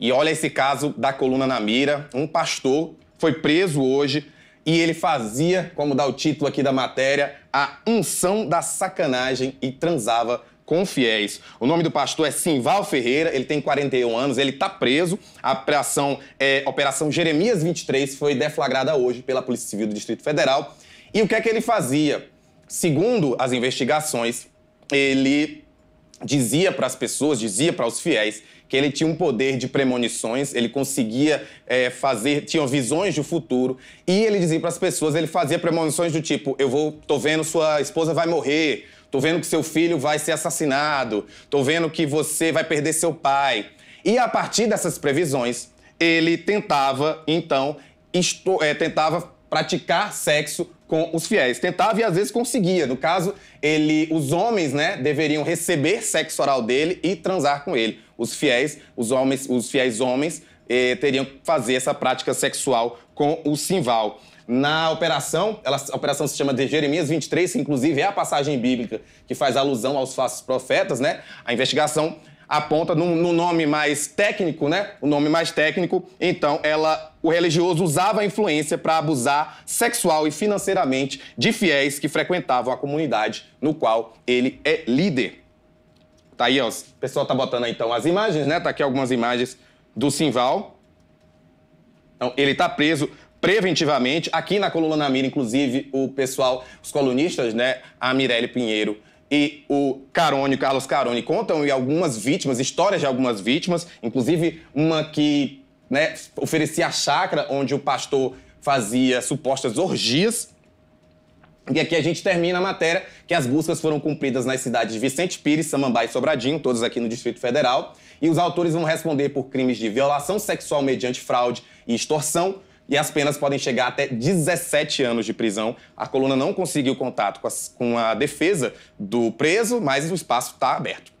E olha esse caso da coluna na mira. Um pastor foi preso hoje e ele fazia, como dá o título aqui da matéria, a unção da sacanagem e transava com fiéis. O nome do pastor é Simval Ferreira, ele tem 41 anos, ele está preso. A operação, é, operação Jeremias 23 foi deflagrada hoje pela Polícia Civil do Distrito Federal. E o que é que ele fazia? Segundo as investigações, ele dizia para as pessoas, dizia para os fiéis que ele tinha um poder de premonições, ele conseguia é, fazer, tinha visões do futuro e ele dizia para as pessoas, ele fazia premonições do tipo, eu vou, tô vendo sua esposa vai morrer, tô vendo que seu filho vai ser assassinado, tô vendo que você vai perder seu pai. E a partir dessas previsões, ele tentava então, é, tentava praticar sexo com os fiéis. Tentava e às vezes conseguia. No caso, ele, os homens, né, deveriam receber sexo oral dele e transar com ele. Os fiéis, os homens, os fiéis homens eh, teriam que fazer essa prática sexual com o Simval. Na operação, ela, a operação se chama de Jeremias 23, que inclusive é a passagem bíblica que faz alusão aos falsos profetas, né? A investigação aponta no nome mais técnico, né? O nome mais técnico, então ela o religioso usava a influência para abusar sexual e financeiramente de fiéis que frequentavam a comunidade no qual ele é líder. Tá aí, ó, o pessoal tá botando então as imagens, né? Tá aqui algumas imagens do Simval. Então, ele tá preso preventivamente. Aqui na coluna na Mira, inclusive, o pessoal, os colunistas, né? A Mirelle Pinheiro e o Carone, Carlos Carone, contam e algumas vítimas, histórias de algumas vítimas, inclusive uma que né, oferecia a chácara onde o pastor fazia supostas orgias. E aqui a gente termina a matéria que as buscas foram cumpridas nas cidades de Vicente Pires, Samambaia e Sobradinho, todas aqui no Distrito Federal, e os autores vão responder por crimes de violação sexual mediante fraude e extorsão, e as penas podem chegar até 17 anos de prisão. A coluna não conseguiu contato com a, com a defesa do preso, mas o espaço está aberto.